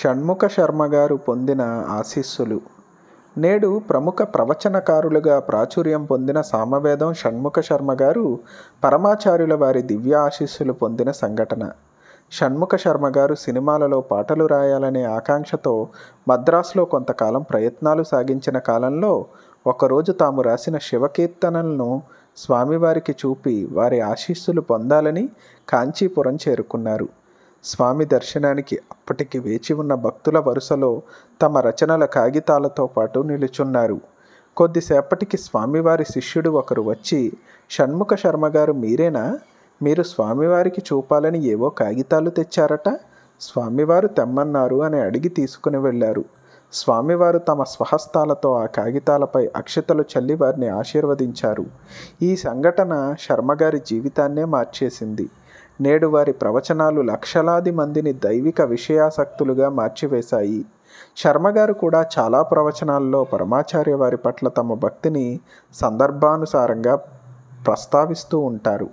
షణ్ముఖ శర్మ గారు పొందిన ఆశీస్సులు నేడు ప్రముఖ ప్రవచనకారులుగా ప్రాచుర్యం పొందిన సామవేదం షణ్ముఖ శర్మ గారు పరమాచార్యుల వారి దివ్య ఆశీస్సులు పొందిన సంఘటన షణ్ముఖ శర్మ గారు సినిమాలలో పాటలు రాయాలనే ఆకాంక్షతో మద్రాసులో కొంతకాలం ప్రయత్నాలు సాగించిన కాలంలో ఒకరోజు తాము రాసిన శివకీర్తనలను స్వామివారికి చూపి వారి ఆశీస్సులు పొందాలని కాంచీపురం చేరుకున్నారు స్వామి దర్శనానికి అప్పటికి వేచి ఉన్న భక్తుల వరుసలో తమ రచనల కాగితాలతో పాటు నిలుచున్నారు కొద్దిసేపటికి స్వామివారి శిష్యుడు ఒకరు వచ్చి షణ్ముఖ శర్మగారు మీరేనా మీరు స్వామివారికి చూపాలని ఏవో కాగితాలు తెచ్చారట స్వామివారు తెమ్మన్నారు అని అడిగి తీసుకుని వెళ్ళారు స్వామివారు తమ స్వహస్తాలతో ఆ కాగితాలపై అక్షతలు చల్లి వారిని ఆశీర్వదించారు ఈ సంఘటన శర్మగారి జీవితాన్నే మార్చేసింది నేడు వారి ప్రవచనాలు లక్షలాది మందిని దైవిక విషయాసక్తులుగా మార్చివేశాయి శర్మగారు కూడా చాలా ప్రవచనాల్లో పరమాచార్య వారి పట్ల తమ భక్తిని సందర్భానుసారంగా ప్రస్తావిస్తూ ఉంటారు